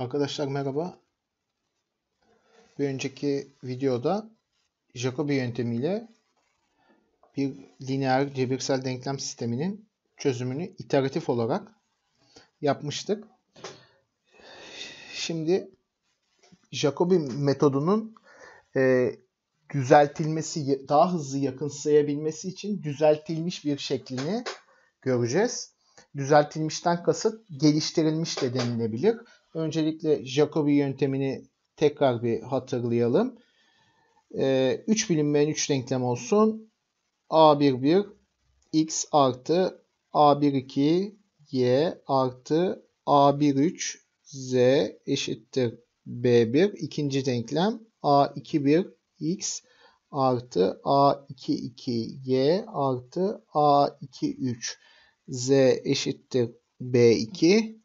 Arkadaşlar merhaba. Bir önceki videoda Jacobi yöntemiyle bir lineer cebirsel denklem sisteminin çözümünü iteratif olarak yapmıştık. Şimdi Jacobi metodunun e, düzeltilmesi, daha hızlı yakınsayabilmesi için düzeltilmiş bir şeklini göreceğiz. Düzeltilmişten kasıt geliştirilmiş de denilebilir. Öncelikle Jacobi yöntemini tekrar bir hatırlayalım. 3 ee, bilinmeyen 3 denklem olsun. A11 x artı A12 y artı A13 z eşittir B1 İkinci denklem A21 x artı A22 y artı A23 z eşittir B2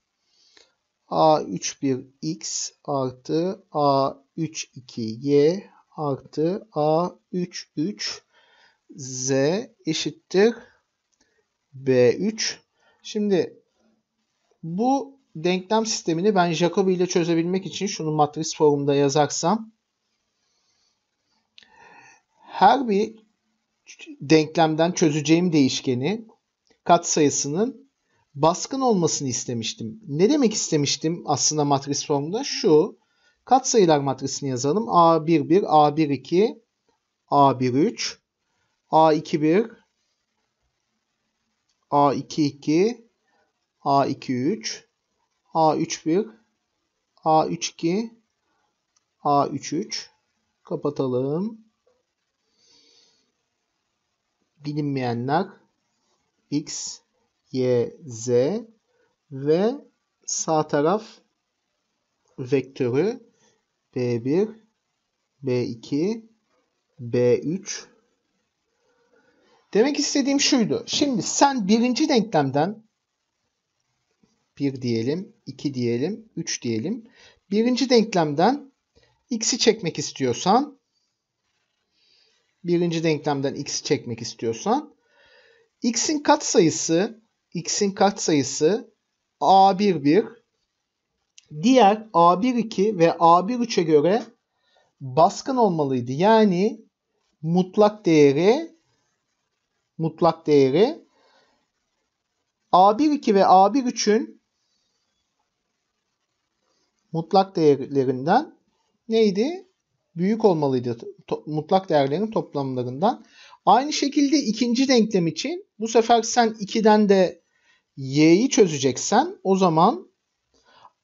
A31x artı A32y artı A33z eşittir B3. Şimdi bu denklem sistemini ben Jacobi ile çözebilmek için şunu matris formunda yazarsam her bir denklemden çözeceğim değişkeni katsayısının baskın olmasını istemiştim. Ne demek istemiştim aslında matris formunda? Şu katsayılar matrisini yazalım. A11, A12, A13, A21, A22, A23, A31, A32, A33. Kapatalım. Bilinmeyenler X, YZ ve sağ taraf vektörü b1, b2, b3. Demek istediğim şuydu. Şimdi sen birinci denklemden 1 diyelim, 2 diyelim, 3 diyelim. Birinci denklemden x'i çekmek istiyorsan birinci denklemden x'i çekmek istiyorsan x'in katsayısı x'in katsayısı a11 diğer a12 ve a13'e göre baskın olmalıydı. Yani mutlak değeri mutlak değeri a12 ve a13'ün mutlak değerlerinden neydi? Büyük olmalıydı. To mutlak değerlerin toplamlarından. Aynı şekilde ikinci denklem için bu sefer sen 2'den de y'yi çözeceksen o zaman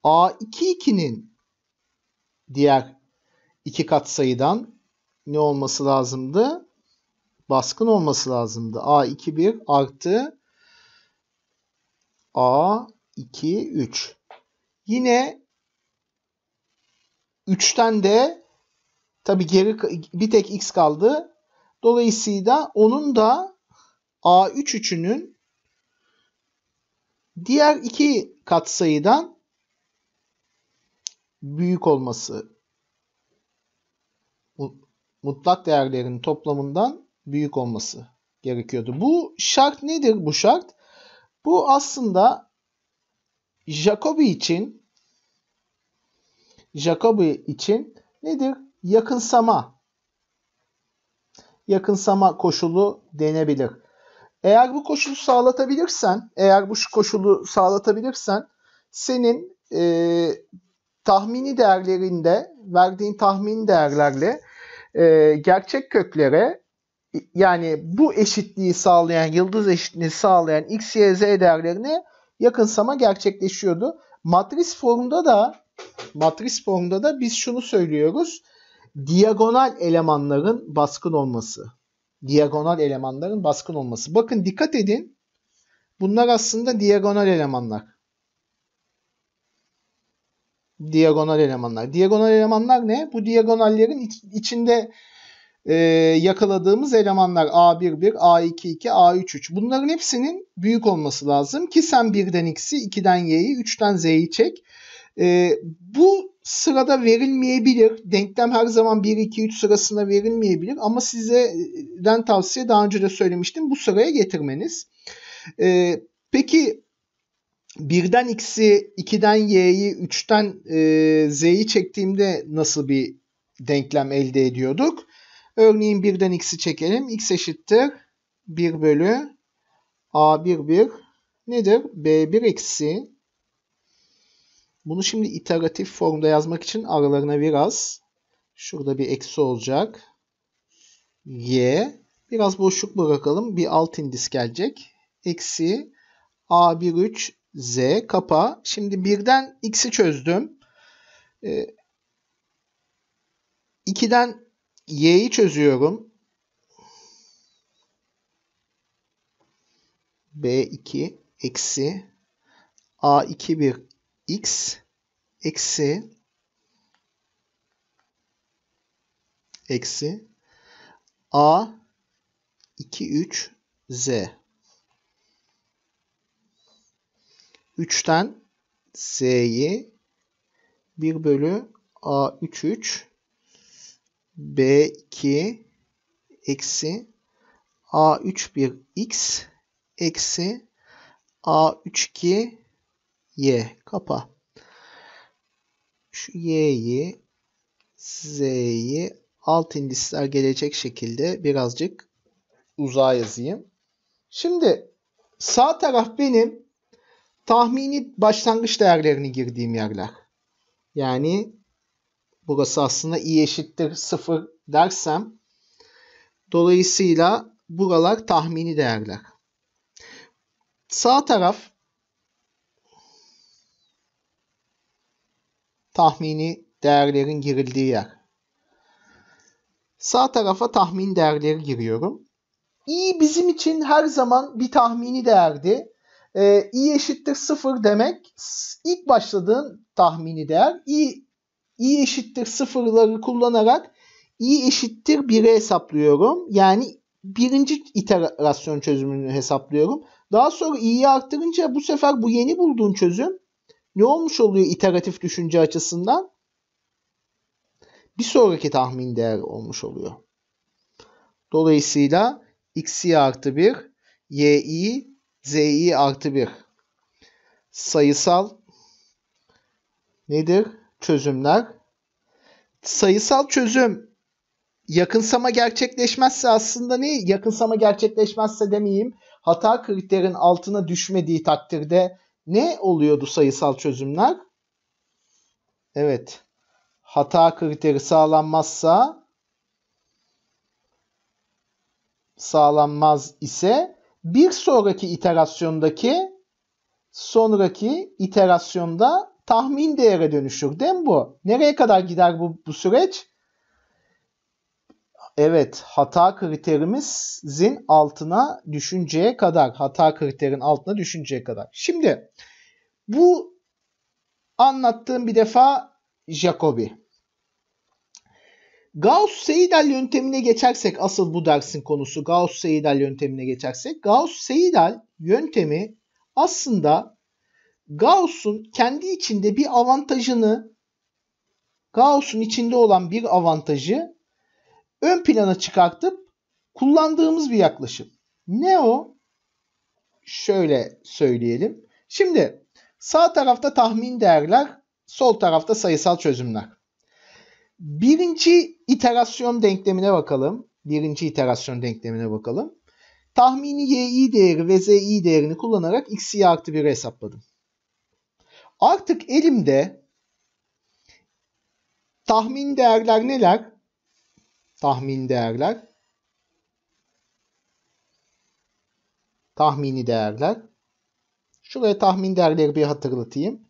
a22'nin diğer iki katsayıdan ne olması lazımdı? Baskın olması lazımdı. a21 artı a23. Yine 3'ten de tabi geri bir tek x kaldı. Dolayısıyla onun da A3 üçünün diğer iki katsayıdan büyük olması mutlak değerlerin toplamından büyük olması gerekiyordu. Bu şart nedir bu şart? Bu aslında Jacobi için Jacobi için nedir? Yakınsama yakınsama koşulu denebilir. Eğer bu koşulu sağlatabilirsen, eğer bu koşulu sağlatabilirsen senin e, tahmini değerlerinde, verdiğin tahmin değerlerle e, gerçek köklere yani bu eşitliği sağlayan, yıldız eşitliğini sağlayan x, y, z değerlerine yakınsama gerçekleşiyordu. Matris formunda da matris formunda da biz şunu söylüyoruz. Diagonal elemanların baskın olması diagonal elemanların baskın olması. Bakın dikkat edin. Bunlar aslında diagonal elemanlar. Diagonal elemanlar. Diagonal elemanlar ne? Bu diagonallerin iç, içinde e, yakaladığımız elemanlar A11, A22, A33. Bunların hepsinin büyük olması lazım ki sen 1'den X'i, 2'den Y'yi, 3'ten Z'yi çek. E, bu sırada verilmeyebilir. Denklem her zaman 1, 2, 3 sırasında verilmeyebilir. Ama sizden e, tavsiye daha önce de söylemiştim. Bu sıraya getirmeniz. E, peki birden x'i, 2'den y'yi, 3'ten e, z'yi çektiğimde nasıl bir denklem elde ediyorduk? Örneğin birden x'i çekelim. x eşittir 1 bölü a11 1 nedir? b1 eksi bunu şimdi iteratif formda yazmak için aralarına biraz şurada bir eksi olacak. Y biraz boşluk bırakalım. Bir alt indis gelecek. Eksi A13 Z kapa. Şimdi birden X'i çözdüm. E, ee, 2'den Y'yi çözüyorum. B2 eksi A21 x eksi eksi a 2 3 z 3'ten z'yi 1 bölü a 3 3 b 2 eksi a 3 1 x eksi a 3 2 Y. Kapa. Şu Y'yi Z'yi alt indisler gelecek şekilde birazcık uzağa yazayım. Şimdi sağ taraf benim tahmini başlangıç değerlerini girdiğim yerler. Yani burası aslında i eşittir 0 dersem dolayısıyla buralar tahmini değerler. Sağ taraf tahmini değerlerin girildiği yer. Sağ tarafa tahmin değerleri giriyorum. i bizim için her zaman bir tahmini değerdi. E, i eşittir 0 demek ilk başladığın tahmini değer. i, i eşittir 0'ları kullanarak i eşittir 1'e hesaplıyorum. Yani birinci iterasyon çözümünü hesaplıyorum. Daha sonra i'yi arttırınca bu sefer bu yeni bulduğun çözüm ne olmuş oluyor iteratif düşünce açısından? Bir sonraki tahmin değer olmuş oluyor. Dolayısıyla x'i artı 1, y'i, z'i artı 1 sayısal nedir? Çözümler. Sayısal çözüm yakınsama gerçekleşmezse aslında ne? Yakınsama gerçekleşmezse demeyeyim. Hata kriterin altına düşmediği takdirde ne oluyordu sayısal çözümler? Evet. Hata kriteri sağlanmazsa sağlanmaz ise bir sonraki iterasyondaki sonraki iterasyonda tahmin değere dönüşür değil mi bu? Nereye kadar gider bu, bu süreç? evet hata kriterimizin altına düşünceye kadar. Hata kriterin altına düşünceye kadar. Şimdi bu anlattığım bir defa Jacobi. Gauss-Seidel yöntemine geçersek asıl bu dersin konusu Gauss-Seidel yöntemine geçersek Gauss-Seidel yöntemi aslında Gauss'un kendi içinde bir avantajını Gauss'un içinde olan bir avantajı ön plana çıkartıp kullandığımız bir yaklaşım. Ne o? Şöyle söyleyelim. Şimdi sağ tarafta tahmin değerler, sol tarafta sayısal çözümler. Birinci iterasyon denklemine bakalım. Birinci iterasyon denklemine bakalım. Tahmini yi değeri ve zi değerini kullanarak x'i artı 1'i hesapladım. Artık elimde tahmin değerler neler? tahmin değerler tahmini değerler şuraya tahmin değerleri bir hatırlatayım.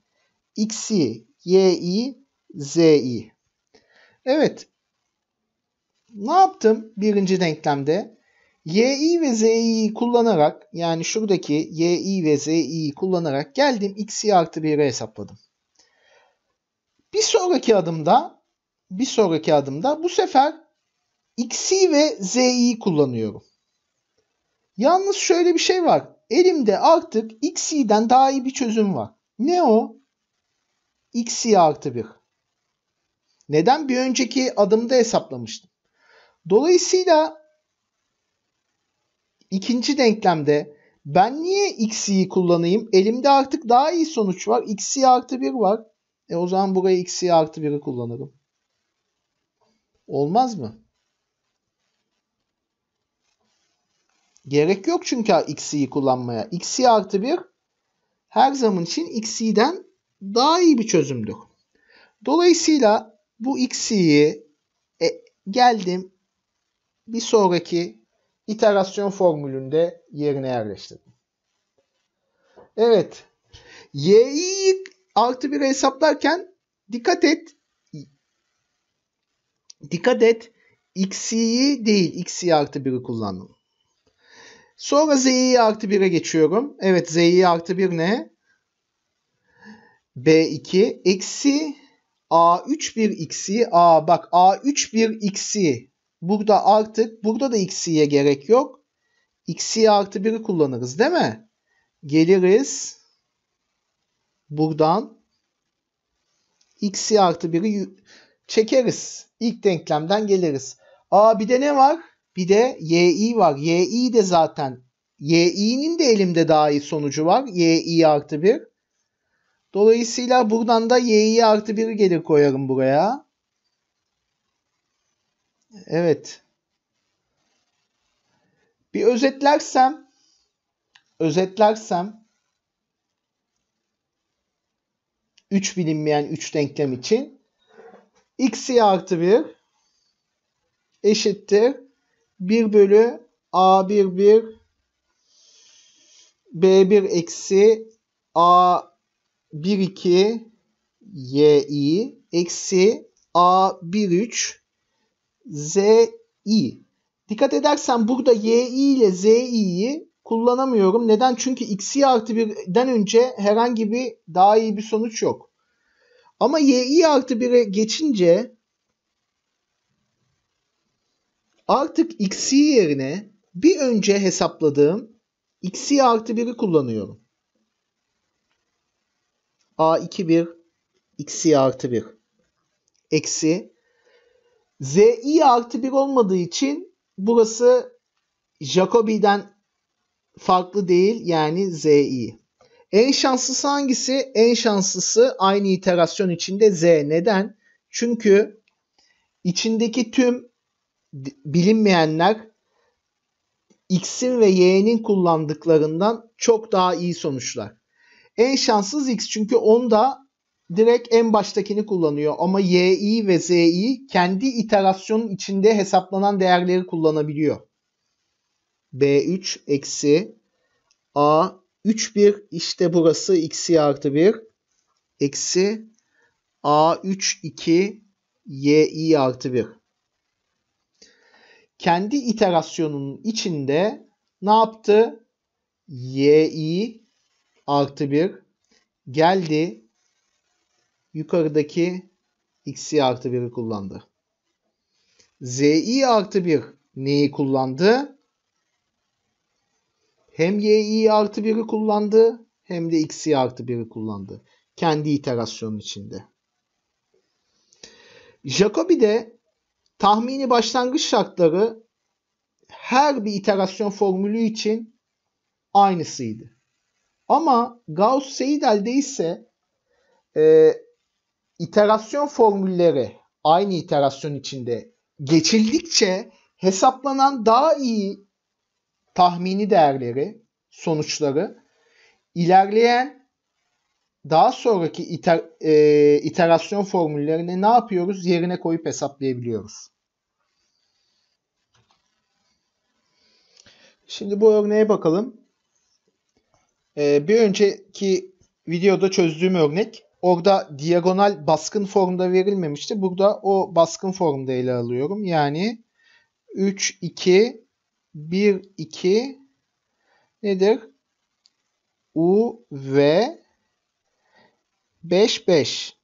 X'i, Y'i, Z'i. Evet. Ne yaptım birinci denklemde? Y'i ve Z'i kullanarak yani şuradaki Y'i ve Z'i kullanarak geldim X'i artı 1'e hesapladım. Bir sonraki adımda bir sonraki adımda bu sefer X'i ve Z'i kullanıyorum. Yalnız şöyle bir şey var. Elimde artık X'i'den daha iyi bir çözüm var. Ne o? X'i artı 1. Neden? Bir önceki adımda hesaplamıştım. Dolayısıyla ikinci denklemde ben niye x'i kullanayım? Elimde artık daha iyi sonuç var. x'i artı 1 var. E o zaman buraya x'i artı 1'i kullanırım. Olmaz mı? Gerek yok çünkü x'i kullanmaya. x'i artı 1 her zaman için x'i'den daha iyi bir çözümdür. Dolayısıyla bu x'i'yi e, geldim bir sonraki iterasyon formülünde yerine yerleştirdim. Evet. y'yi artı 1 hesaplarken dikkat et dikkat et x'i değil x'i artı 1'i kullandım. Sonra z'yi artı 1'e geçiyorum. Evet z'yi artı 1 ne? b2 eksi a3 bir x'i a bak a3 bir x'i burada artık burada da x'iye gerek yok. x'i artı 1'i kullanırız değil mi? Geliriz buradan x'i artı 1'i çekeriz. İlk denklemden geliriz. Aa bir de ne var? Bir de YI var. YI de zaten YI'nin de elimde daha iyi sonucu var. YI artı 1. Dolayısıyla buradan da yi artı 1 gelir koyarım buraya. Evet. Bir özetlersem özetlersem 3 bilinmeyen 3 denklem için x'i artı 1 eşittir 1 bölü A1 11 b 1 eksi A1 2 YI eksi a 13 3 ZI. Dikkat edersen burada YI ile ZI'yi kullanamıyorum. Neden? Çünkü x'i artı 1'den önce herhangi bir daha iyi bir sonuç yok. Ama yi artı 1'e geçince Artık x'i yerine bir önce hesapladığım x'i artı 1'i kullanıyorum. a2 1 x'i artı 1 eksi zi artı 1 olmadığı için burası Jacobi'den farklı değil yani zi. En şanslısı hangisi? En şanslısı aynı iterasyon içinde z. Neden? Çünkü içindeki tüm bilinmeyenler X'in ve Y'nin kullandıklarından çok daha iyi sonuçlar. En şanssız X çünkü onda direkt en baştakini kullanıyor ama YI ve ZI kendi iterasyonun içinde hesaplanan değerleri kullanabiliyor. B3 eksi A 3 1 işte burası X'i artı 1 eksi A3 2 YI artı 1 kendi iterasyonunun içinde ne yaptı? yi artı 1 geldi yukarıdaki x'i artı 1'i kullandı. zi artı 1 neyi kullandı? Hem yi artı 1'i kullandı hem de x'i artı 1'i kullandı. Kendi iterasyonun içinde. Jacobi de Tahmini başlangıç şartları her bir iterasyon formülü için aynısıydı. Ama Gauss-Seidel'de ise e, iterasyon formülleri aynı iterasyon içinde geçildikçe hesaplanan daha iyi tahmini değerleri, sonuçları ilerleyen daha sonraki iter, e, iterasyon formüllerine ne yapıyoruz? Yerine koyup hesaplayabiliyoruz. Şimdi bu örneğe bakalım. Ee, bir önceki videoda çözdüğüm örnek. Orada diagonal baskın formda verilmemişti. Burada o baskın formda ele alıyorum. Yani 3, 2, 1, 2 nedir? U, V 5, 5.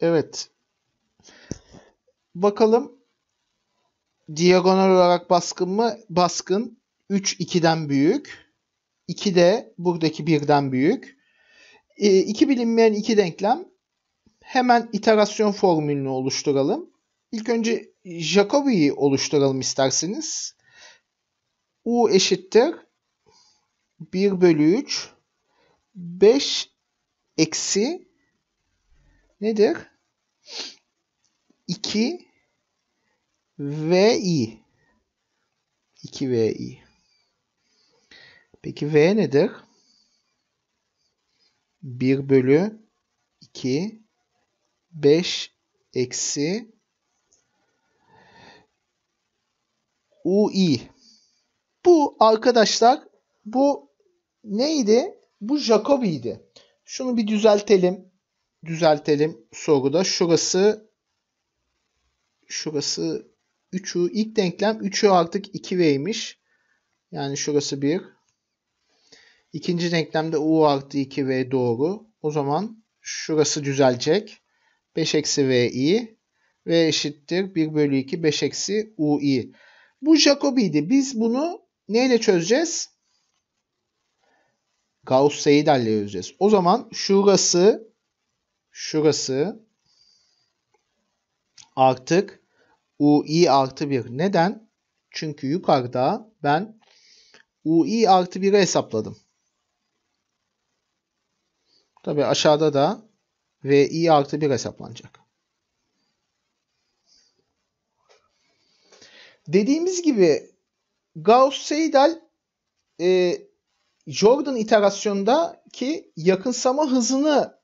Evet. Bakalım diagonal olarak baskın mı? Baskın. 3 2'den büyük. 2 de buradaki 1'den büyük. E, bilinmeyen iki denklem. Hemen iterasyon formülünü oluşturalım. İlk önce Jacobi'yi oluşturalım isterseniz. U eşittir 1 bölü 3 5 eksi nedir? 2 VI. 2VI. Peki V nedir? 1 bölü 2 5 eksi UI. Bu arkadaşlar bu neydi? Bu Jacobi'ydi. Şunu bir düzeltelim. Düzeltelim soruda. Şurası şurası 3'ü ilk denklem 3'ü artık 2V'ymiş. Yani şurası 1. İkinci denklemde U artı 2V doğru. O zaman şurası düzelecek. 5 eksi VI. V eşittir 1 bölü 2 5 eksi UI. Bu Jacobi'ydi. Biz bunu neyle çözeceğiz? Gauss Seidel'le çözeceğiz. O zaman şurası şurası artık UI artı 1. Neden? Çünkü yukarıda ben UI artı 1'i hesapladım. Tabi aşağıda da VI artı 1 hesaplanacak. Dediğimiz gibi Gauss-Seidel e, Jordan iterasyondaki yakınsama hızını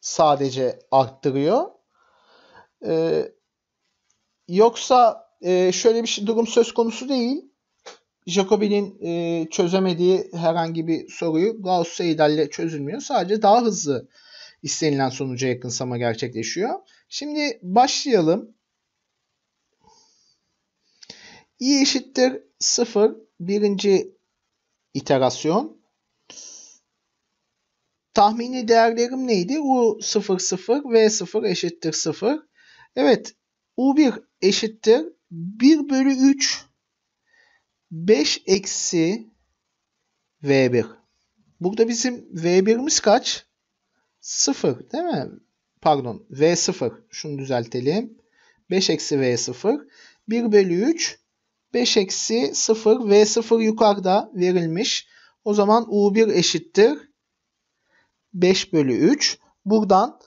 sadece arttırıyor. E, Yoksa e, şöyle bir şey, durum söz konusu değil. Jacobi'nin e, çözemediği herhangi bir soruyu Gauss Seidel'le çözülmüyor. Sadece daha hızlı istenilen sonuca yakınsama gerçekleşiyor. Şimdi başlayalım. i eşittir 0 birinci iterasyon. Tahmini değerlerim neydi? U0 0 0 ve 0 eşittir 0. Evet U1 eşittir 1 bölü 3 5 eksi V1. Burada bizim V1'imiz kaç? 0 değil mi? Pardon V0. Şunu düzeltelim. 5 eksi V0. 1 bölü 3 5 eksi 0 V0 yukarıda verilmiş. O zaman U1 eşittir 5 bölü 3. Buradan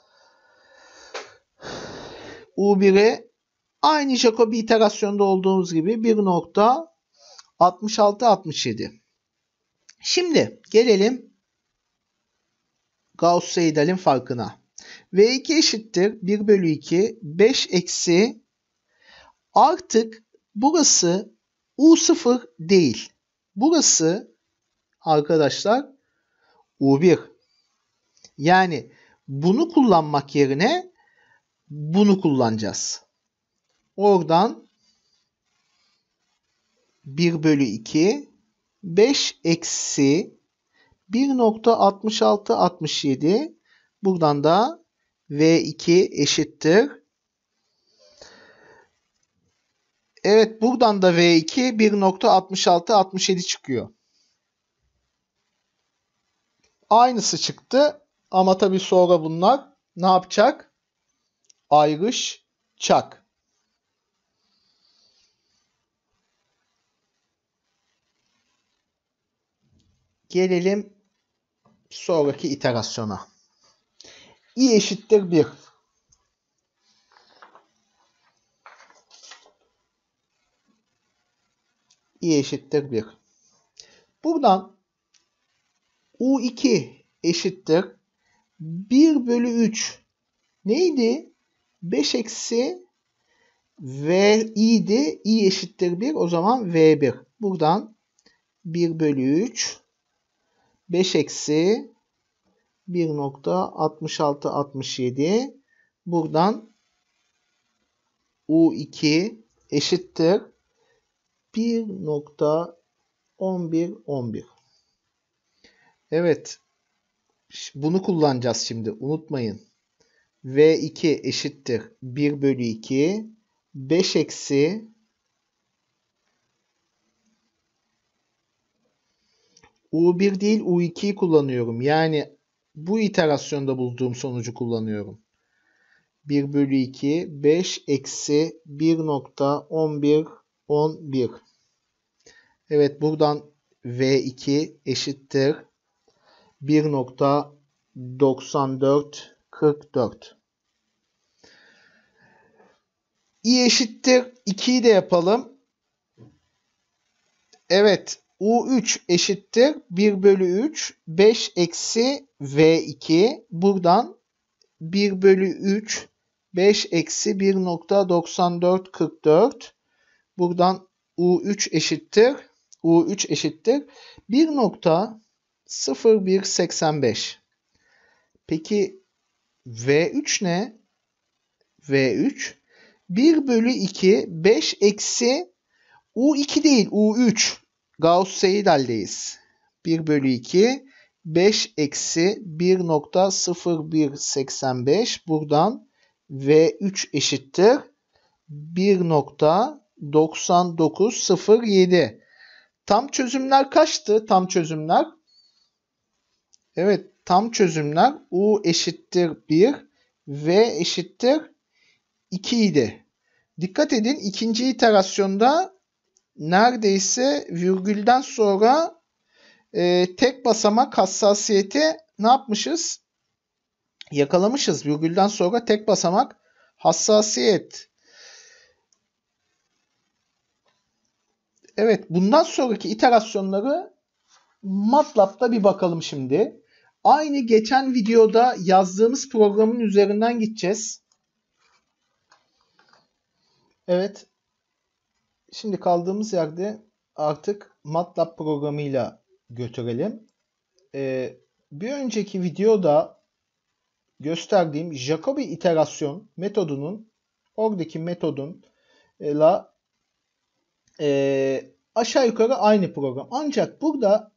U1'i Aynı Jacobi iterasyonda olduğumuz gibi 1.6667. Şimdi gelelim Gauss-Seidel'in farkına. V2 eşittir 1 bölü 2 5 eksi artık burası U0 değil. Burası arkadaşlar U1. Yani bunu kullanmak yerine bunu kullanacağız. Oradan 1 bölü 2 5 eksi 1.6667. buradan da V2 eşittir. Evet buradan da V2 1.6667 çıkıyor. Aynısı çıktı ama tabii sonra bunlar ne yapacak? çak. Gelelim sonraki iterasyona. i eşittir 1. i eşittir 1. Buradan u2 eşittir 1 bölü 3 neydi? 5 eksi v i'di. i eşittir 1 o zaman v1. Buradan 1 bölü 3 5 eksi 1.6667 buradan U2 eşittir 1.1111 Evet bunu kullanacağız şimdi unutmayın. V2 eşittir 1 bölü 2 5 eksi U1 değil U2'yi kullanıyorum. Yani bu iterasyonda bulduğum sonucu kullanıyorum. 1 bölü 2 5 eksi 1.11 11 Evet buradan V2 eşittir 1.94 44 i eşittir 2'yi de yapalım. Evet U3 eşittir 1 bölü 3 5 eksi V2 buradan 1 bölü 3 5 eksi 1.9444 44 buradan U3 eşittir U3 eşittir 1.0185 Peki V3 ne? V3 1 bölü 2 5 eksi U2 değil U3 Gauss Seidal'deyiz. 1 bölü 2 5 eksi 1.0185 buradan V3 eşittir 1.9907 Tam çözümler kaçtı? Tam çözümler Evet tam çözümler U eşittir 1 V eşittir 2 idi. Dikkat edin ikinci iterasyonda neredeyse virgülden sonra e, tek basamak hassasiyeti ne yapmışız? Yakalamışız. Virgülden sonra tek basamak hassasiyet. Evet bundan sonraki iterasyonları MATLAB'da bir bakalım şimdi. Aynı geçen videoda yazdığımız programın üzerinden gideceğiz. Evet Şimdi kaldığımız yerde artık MATLAB programıyla götürelim. Ee, bir önceki videoda gösterdiğim Jacobi iterasyon metodunun oradaki metodunla e, aşağı yukarı aynı program. Ancak burada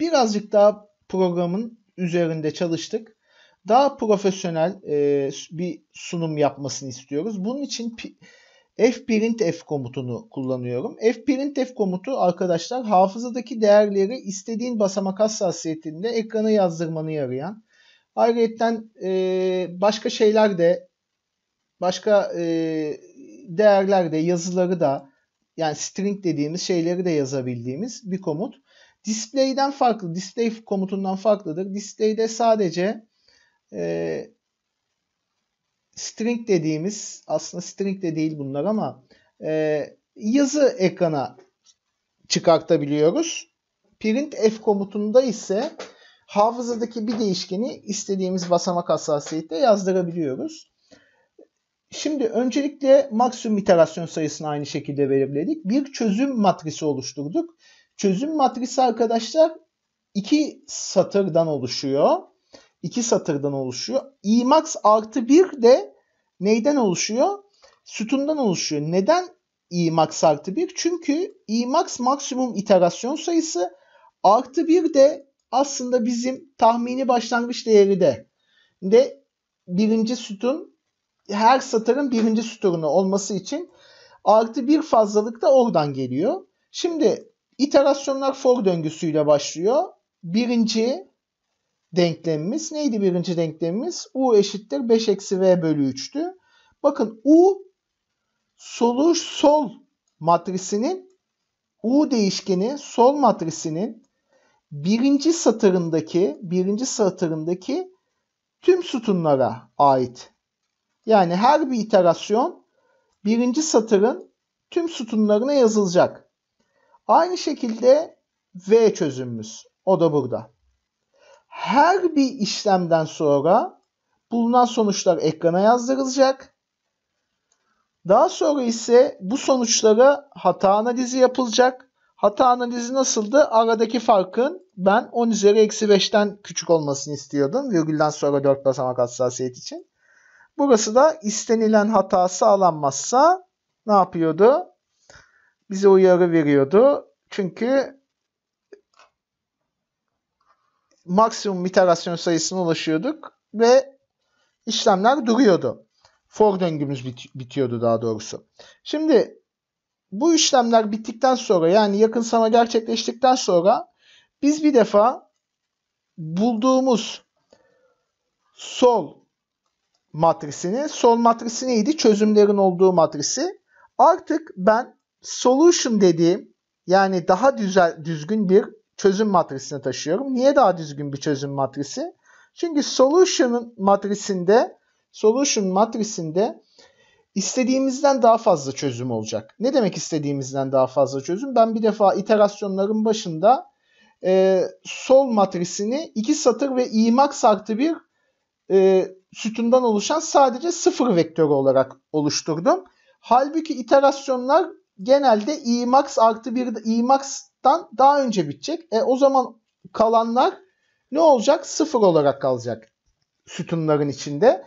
birazcık daha programın üzerinde çalıştık. Daha profesyonel e, bir sunum yapmasını istiyoruz. Bunun için pi, fprintf komutunu kullanıyorum. fprintf komutu arkadaşlar hafızadaki değerleri istediğin basamak hassasiyetinde ekrana yazdırmanı yarayan. Ayrıca e, başka şeyler de başka e, değerler de yazıları da yani string dediğimiz şeyleri de yazabildiğimiz bir komut. Display'den farklı, display komutundan farklıdır. Display'de sadece e, string dediğimiz aslında string de değil bunlar ama e, yazı ekrana çıkartabiliyoruz. Print F komutunda ise hafızadaki bir değişkeni istediğimiz basamak hassasiyette yazdırabiliyoruz. Şimdi öncelikle maksimum iterasyon sayısını aynı şekilde belirledik. Bir çözüm matrisi oluşturduk. Çözüm matrisi arkadaşlar iki satırdan oluşuyor iki satırdan oluşuyor. Emacs artı 1 de neyden oluşuyor? Sütundan oluşuyor. Neden Emacs artı 1? Çünkü Emacs maksimum iterasyon sayısı artı 1 de aslında bizim tahmini başlangıç değeri de de birinci sütun her satırın birinci sütunu olması için artı bir fazlalık da oradan geliyor. Şimdi iterasyonlar for döngüsüyle başlıyor. Birinci, denklemimiz neydi birinci denklemimiz? U eşittir 5 eksi V bölü 3'tü. Bakın U solu sol matrisinin U değişkeni sol matrisinin birinci satırındaki birinci satırındaki tüm sütunlara ait. Yani her bir iterasyon birinci satırın tüm sütunlarına yazılacak. Aynı şekilde V çözümümüz. O da burada her bir işlemden sonra bulunan sonuçlar ekrana yazdırılacak. Daha sonra ise bu sonuçlara hata analizi yapılacak. Hata analizi nasıldı? Aradaki farkın ben 10 üzeri eksi 5'ten küçük olmasını istiyordum. Virgülden sonra 4 basamak hassasiyet için. Burası da istenilen hata sağlanmazsa ne yapıyordu? Bize uyarı veriyordu. Çünkü maksimum iterasyon sayısına ulaşıyorduk ve işlemler duruyordu. For döngümüz bit bitiyordu daha doğrusu. Şimdi bu işlemler bittikten sonra yani yakınsama gerçekleştikten sonra biz bir defa bulduğumuz sol matrisini, sol matrisi neydi? Çözümlerin olduğu matrisi. Artık ben solution dediğim yani daha düzel, düzgün bir çözüm matrisine taşıyorum. Niye daha düzgün bir çözüm matrisi? Çünkü solution matrisinde solution matrisinde istediğimizden daha fazla çözüm olacak. Ne demek istediğimizden daha fazla çözüm? Ben bir defa iterasyonların başında e, sol matrisini iki satır ve imax artı bir e, sütundan oluşan sadece sıfır vektör olarak oluşturdum. Halbuki iterasyonlar genelde IMAX artı bir IMAX'tan daha önce bitecek. E, o zaman kalanlar ne olacak? Sıfır olarak kalacak sütunların içinde.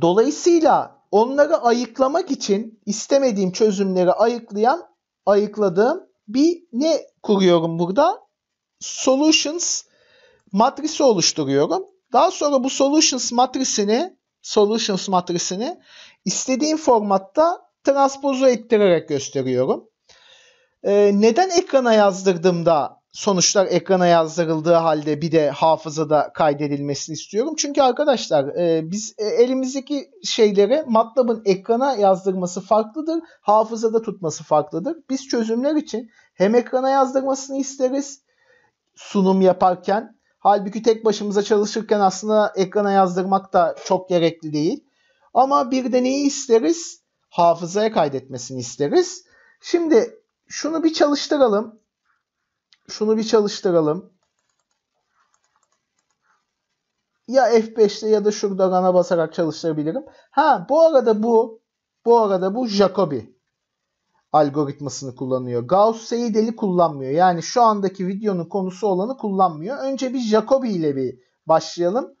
Dolayısıyla onları ayıklamak için istemediğim çözümleri ayıklayan, ayıkladığım bir ne kuruyorum burada? Solutions matrisi oluşturuyorum. Daha sonra bu solutions matrisini solutions matrisini istediğim formatta transpozu ettirerek gösteriyorum. Ee, neden ekrana yazdırdığımda sonuçlar ekrana yazdırıldığı halde bir de hafızada kaydedilmesini istiyorum. Çünkü arkadaşlar e, biz e, elimizdeki şeyleri MATLAB'ın ekrana yazdırması farklıdır. Hafızada tutması farklıdır. Biz çözümler için hem ekrana yazdırmasını isteriz sunum yaparken. Halbuki tek başımıza çalışırken aslında ekrana yazdırmak da çok gerekli değil. Ama bir de neyi isteriz? hafızaya kaydetmesini isteriz. Şimdi şunu bir çalıştıralım. Şunu bir çalıştıralım. Ya F5'te ya da şurada rana basarak çalıştırabilirim. Ha bu arada bu bu arada bu Jacobi algoritmasını kullanıyor. Gauss Seidel'i kullanmıyor. Yani şu andaki videonun konusu olanı kullanmıyor. Önce bir Jacobi ile bir başlayalım.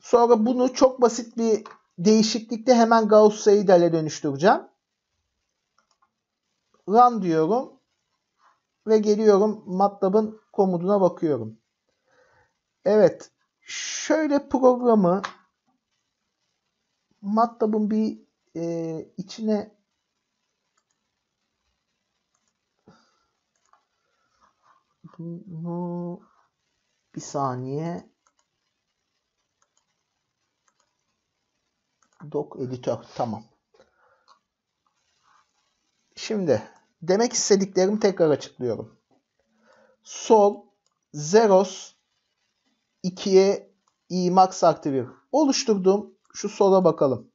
Sonra bunu çok basit bir değişiklikte hemen Gauss seidele dönüştüreceğim. Run diyorum ve geliyorum MATLAB'ın komutuna bakıyorum. Evet. Şöyle programı MATLAB'ın bir e, içine bunu bir saniye doc editor Tamam. Şimdi demek istediklerimi tekrar açıklıyorum. Sol Zeros 2'ye i max artı 1 Şu sola bakalım.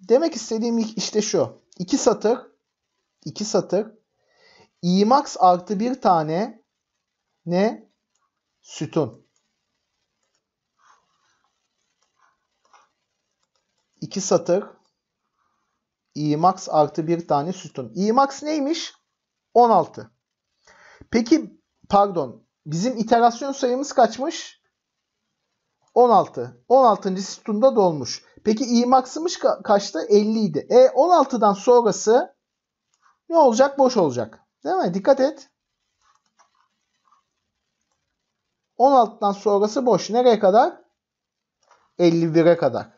Demek istediğim işte şu. 2 satır 2 satır i max artı bir tane ne? Sütun. 2 satır imax artı bir tane sütun. imax neymiş? 16. Peki pardon bizim iterasyon sayımız kaçmış? 16. 16. sütunda dolmuş. Peki imax'ımız ka kaçtı? 50 idi. E 16'dan sonrası ne olacak? Boş olacak. Değil mi? Dikkat et. 16'dan sonrası boş. Nereye kadar? 51'e kadar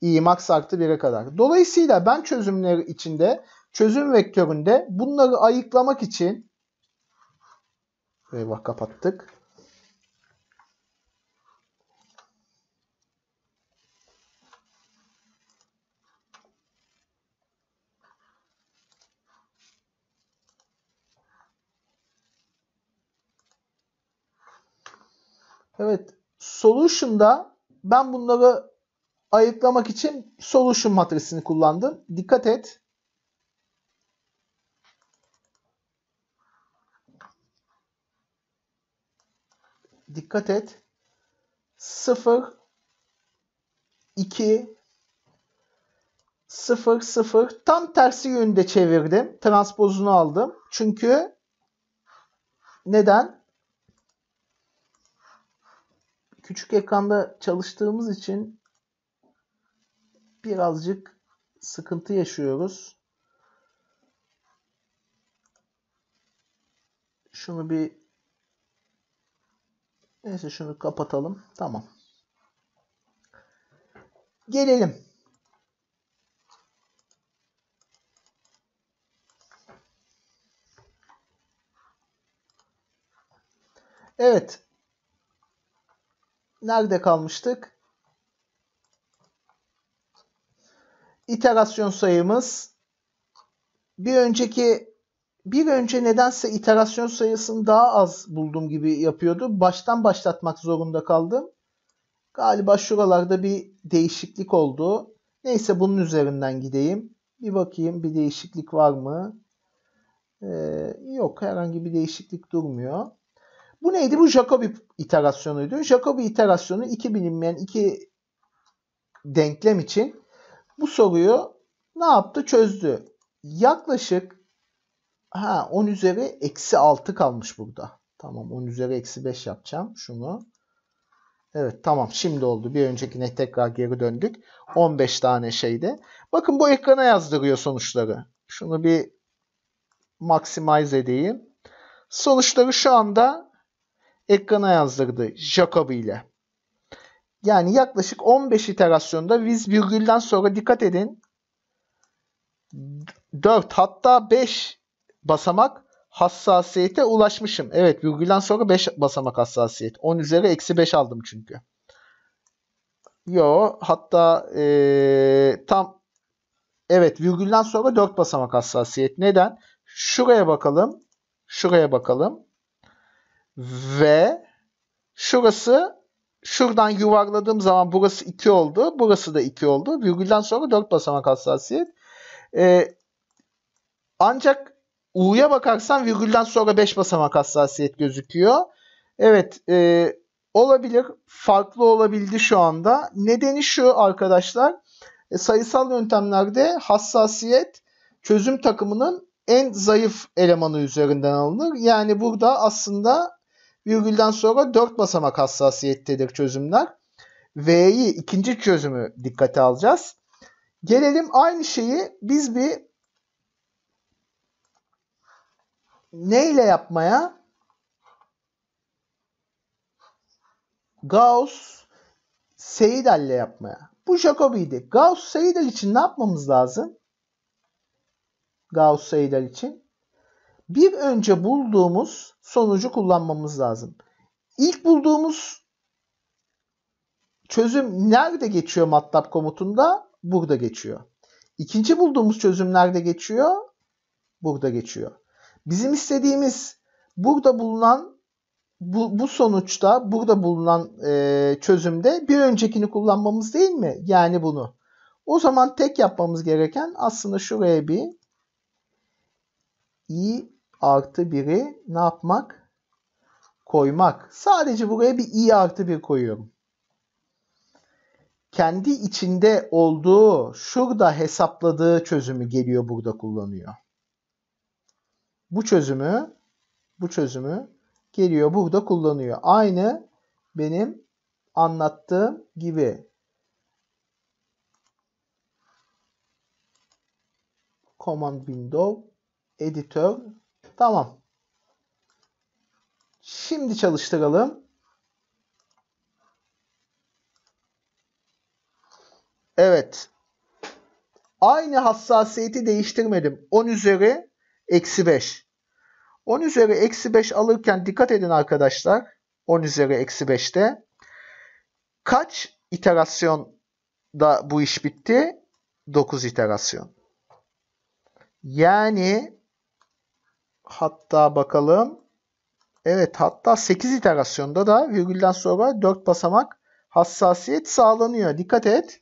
i max artı 1'e kadar. Dolayısıyla ben çözümleri içinde çözüm vektöründe bunları ayıklamak için eyvah kapattık. Evet. Solution'da ben bunları ayıklamak için solution matrisini kullandım. Dikkat et. Dikkat et. 0 2 0 0 tam tersi yönde çevirdim. Transpozunu aldım. Çünkü neden? Küçük ekranda çalıştığımız için birazcık sıkıntı yaşıyoruz. Şunu bir neyse şunu kapatalım. Tamam. Gelelim. Evet. Nerede kalmıştık? iterasyon sayımız bir önceki bir önce nedense iterasyon sayısını daha az buldum gibi yapıyordu. Baştan başlatmak zorunda kaldım. Galiba şuralarda bir değişiklik oldu. Neyse bunun üzerinden gideyim. Bir bakayım bir değişiklik var mı? Ee, yok herhangi bir değişiklik durmuyor. Bu neydi? Bu Jacobi iterasyonuydu. Jacobi iterasyonu iki bilinmeyen iki denklem için bu soruyu ne yaptı? Çözdü. Yaklaşık ha, 10 üzeri eksi 6 kalmış burada. Tamam 10 üzeri eksi 5 yapacağım şunu. Evet tamam şimdi oldu. Bir öncekine tekrar geri döndük. 15 tane şeyde. Bakın bu ekrana yazdırıyor sonuçları. Şunu bir maximize edeyim. Sonuçları şu anda ekrana yazdırdı Jacobi ile. Yani yaklaşık 15 iterasyonda biz virgülden sonra dikkat edin 4 hatta 5 basamak hassasiyete ulaşmışım. Evet virgülden sonra 5 basamak hassasiyet. 10 üzeri eksi 5 aldım çünkü. Yo hatta ee, tam evet virgülden sonra 4 basamak hassasiyet. Neden? Şuraya bakalım. Şuraya bakalım. Ve şurası şuradan yuvarladığım zaman burası 2 oldu. Burası da 2 oldu. Virgülden sonra 4 basamak hassasiyet. Ee, ancak U'ya bakarsan virgülden sonra 5 basamak hassasiyet gözüküyor. Evet e, olabilir. Farklı olabildi şu anda. Nedeni şu arkadaşlar. E, sayısal yöntemlerde hassasiyet çözüm takımının en zayıf elemanı üzerinden alınır. Yani burada aslında Virgülden sonra 4 basamak hassasiyettedir çözümler. V'yi ikinci çözümü dikkate alacağız. Gelelim aynı şeyi biz bir neyle yapmaya? Gauss Seidel ile yapmaya. Bu Jacobi'ydi. Gauss Seidel için ne yapmamız lazım? Gauss Seidel için. Bir önce bulduğumuz sonucu kullanmamız lazım. İlk bulduğumuz çözüm nerede geçiyor MATLAB komutunda? Burada geçiyor. İkinci bulduğumuz çözüm nerede geçiyor? Burada geçiyor. Bizim istediğimiz burada bulunan bu, bu sonuçta burada bulunan e, çözümde bir öncekini kullanmamız değil mi? Yani bunu. O zaman tek yapmamız gereken aslında şuraya bir i artı 1'i ne yapmak? Koymak. Sadece buraya bir i artı 1 koyuyorum. Kendi içinde olduğu, şurada hesapladığı çözümü geliyor burada kullanıyor. Bu çözümü, bu çözümü geliyor burada kullanıyor. Aynı benim anlattığım gibi. Command Window editor Tamam. Şimdi çalıştıralım. Evet. Aynı hassasiyeti değiştirmedim. 10 üzeri eksi 5. 10 üzeri eksi 5 alırken dikkat edin arkadaşlar. 10 üzeri eksi 5'te. Kaç iterasyonda bu iş bitti? 9 iterasyon. Yani Hatta bakalım. Evet hatta 8 iterasyonda da virgülden sonra 4 basamak hassasiyet sağlanıyor. Dikkat et.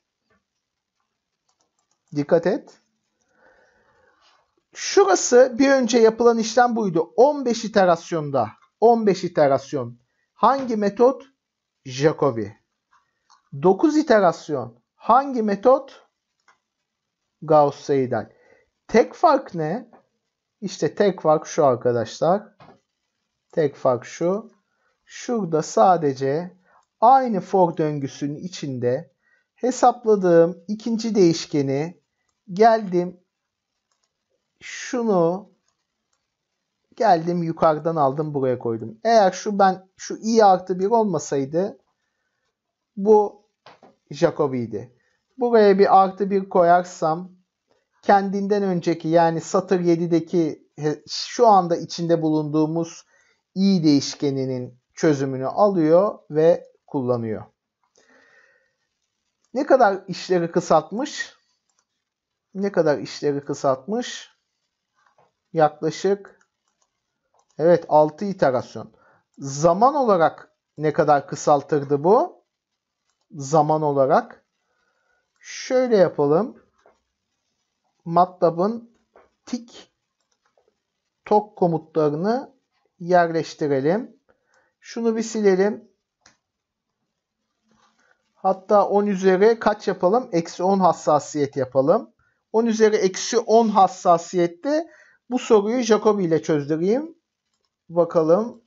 Dikkat et. Şurası bir önce yapılan işlem buydu. 15 iterasyonda. 15 iterasyon. Hangi metot? Jacobi. 9 iterasyon. Hangi metot? Gauss-Seidel. Tek fark ne? İşte tek fark şu arkadaşlar. Tek fark şu. Şurada sadece aynı for döngüsünün içinde hesapladığım ikinci değişkeni geldim şunu geldim yukarıdan aldım buraya koydum. Eğer şu ben şu i artı 1 olmasaydı bu Jacobi'ydi. Buraya bir artı 1 koyarsam kendinden önceki yani satır 7'deki şu anda içinde bulunduğumuz i değişkeninin çözümünü alıyor ve kullanıyor. Ne kadar işleri kısaltmış? Ne kadar işleri kısaltmış? Yaklaşık evet 6 iterasyon. Zaman olarak ne kadar kısaltırdı bu? Zaman olarak şöyle yapalım. MATLAB'ın tik tok komutlarını yerleştirelim. Şunu bir silelim. Hatta 10 üzeri kaç yapalım? Eksi 10 hassasiyet yapalım. 10 üzeri eksi 10 hassasiyette bu soruyu Jacobi ile çözdüreyim. Bakalım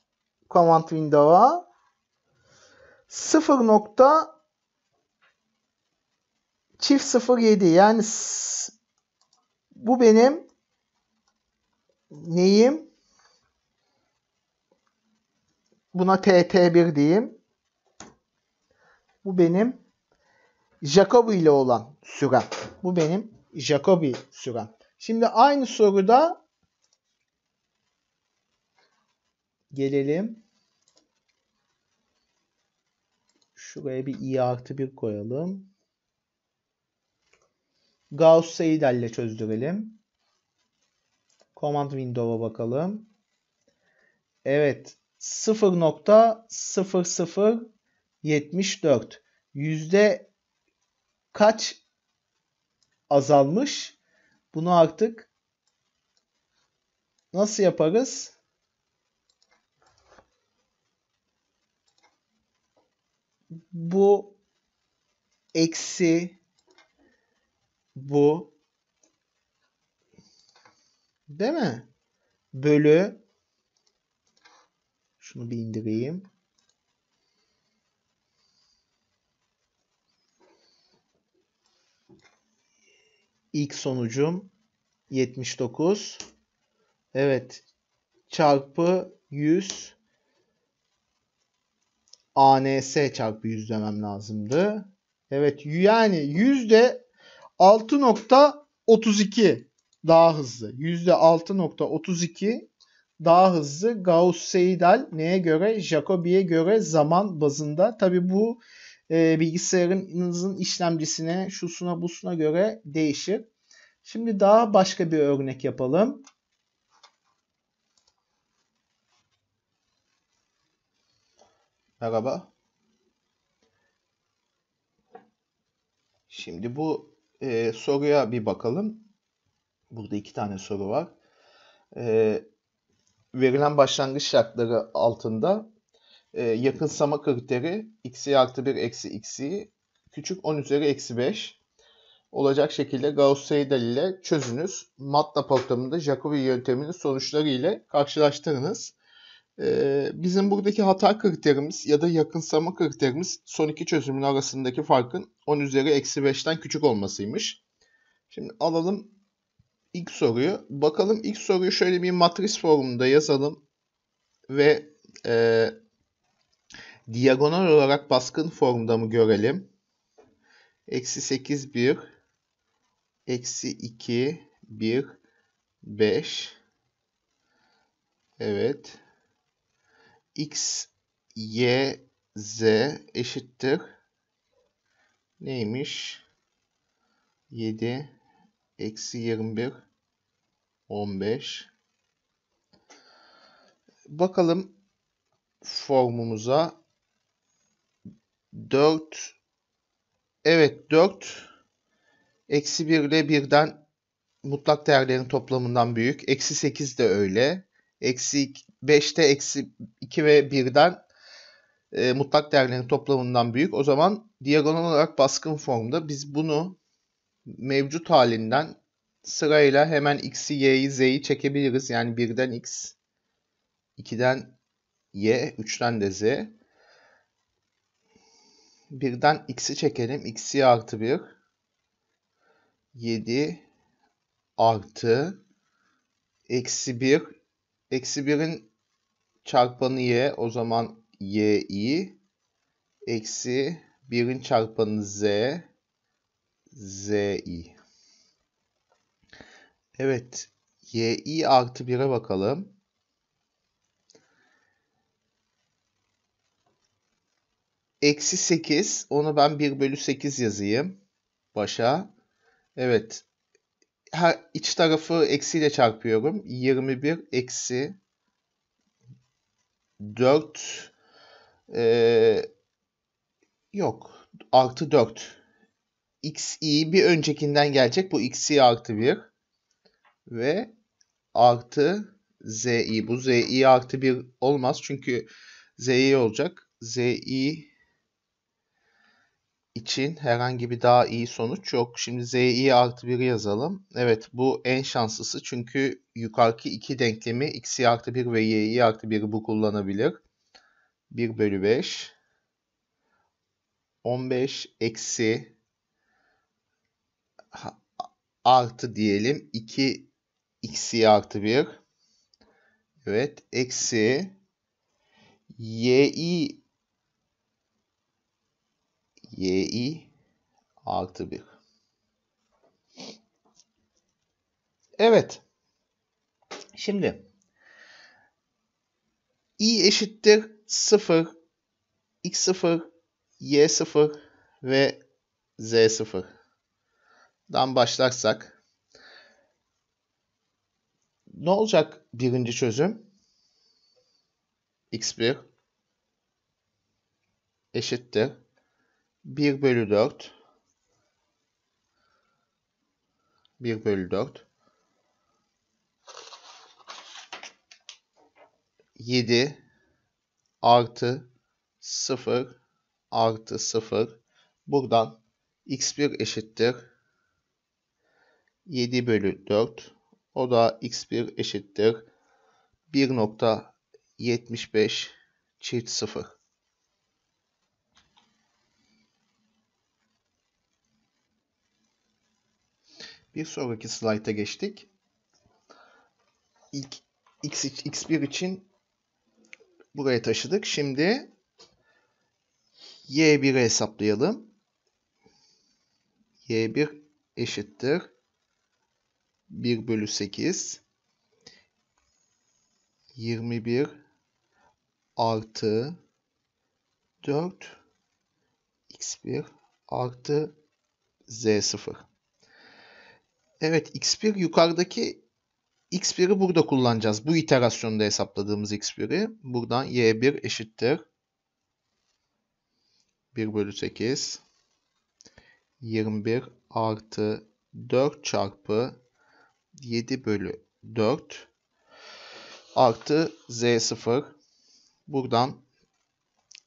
command window'a. 0. çift 07 yani bu benim neyim? Buna TT1 diyeyim. Bu benim Jacobi ile olan sürem. Bu benim Jacobi sürem. Şimdi aynı soruda gelelim. Şuraya bir i artı 1 koyalım. Gauss Seidel ile çözdürelim. Command Window'a bakalım. Evet 0.0074 yüzde kaç azalmış? Bunu artık nasıl yaparız? Bu eksi bu değil mi? Bölü şunu bir indireyim. İlk sonucum 79. Evet. Çarpı 100. ANS çarpı 100 demem lazımdı. Evet yani 100 de 6.32 daha hızlı. %6.32 daha hızlı Gauss-Seidel neye göre? Jacobi'ye göre zaman bazında. Tabi bu e, bilgisayarınızın işlemcisine, şusuna busuna göre değişir. Şimdi daha başka bir örnek yapalım. Merhaba. Şimdi bu e, soruya bir bakalım. Burada iki tane soru var. E, verilen başlangıç şartları altında e, yakınsama kriteri x'i artı 1 eksi x'i küçük 10 üzeri eksi 5 olacak şekilde Gauss Seidel ile çözünüz. MATLAB ortamında Jacobi yönteminin sonuçları ile karşılaştırınız bizim buradaki hata kriterimiz ya da yakınsama kriterimiz son iki çözümün arasındaki farkın 10 üzeri eksi 5'ten küçük olmasıymış. Şimdi alalım ilk soruyu. Bakalım ilk soruyu şöyle bir matris formunda yazalım ve e, diagonal olarak baskın formda mı görelim? Eksi 8 1 eksi 2 1 5 Evet x, y, z eşittir. Neymiş? 7 eksi 21 15 Bakalım formumuza 4 Evet 4 eksi 1 ile 1'den mutlak değerlerin toplamından büyük. Eksi 8 de öyle. Eksi 5'te eksi 2 ve 1'den e, mutlak değerlerin toplamından büyük. O zaman diagonal olarak baskın formda. Biz bunu mevcut halinden sırayla hemen x'i, y'yi, z'yi çekebiliriz. Yani 1'den x, 2'den y, 3'ten de z. 1'den x'i çekelim. x'i artı 1. 7 artı eksi 1 Eksi 1'in çarpanı y o zaman y'i Eksi 1'in çarpanı z z'i. Evet y'i artı 1'e bakalım. Eksi 8. Onu ben 1 bölü 8 yazayım. Başa. Evet her iç tarafı eksiyle çarpıyorum. 21 eksi 4 e, yok artı 4 x'i bir öncekinden gelecek. Bu x'i artı 1 ve artı zi. Bu zi artı 1 olmaz çünkü zi olacak. zi için herhangi bir daha iyi sonuç yok. Şimdi Z'yi artı 1 yazalım. Evet bu en şanslısı çünkü yukarıki iki denklemi x'i artı 1 ve y'yi artı 1 bu kullanabilir. 1 bölü 5. 15 eksi artı diyelim 2 x'i artı 1. Evet eksi y'yi yi artı 1. Evet. Şimdi i eşittir 0 x0 y0 ve z0'dan başlarsak ne olacak birinci çözüm? x1 eşittir 1 bölü 4 1 bölü 4 7 artı 0 artı 0 buradan x1 eşittir 7 bölü 4 o da x1 eşittir 1.75 çift 0 Bir sonraki slayta geçtik. X, X1 için buraya taşıdık. Şimdi Y1'i hesaplayalım. Y1 eşittir 1 bölü 8 21 artı 4 x1 artı z0. Evet x1 yukarıdaki x1'i burada kullanacağız. Bu iterasyonda hesapladığımız x1'i. Buradan y1 eşittir. 1 bölü 8. 21 artı 4 çarpı 7 bölü 4 artı z0. Buradan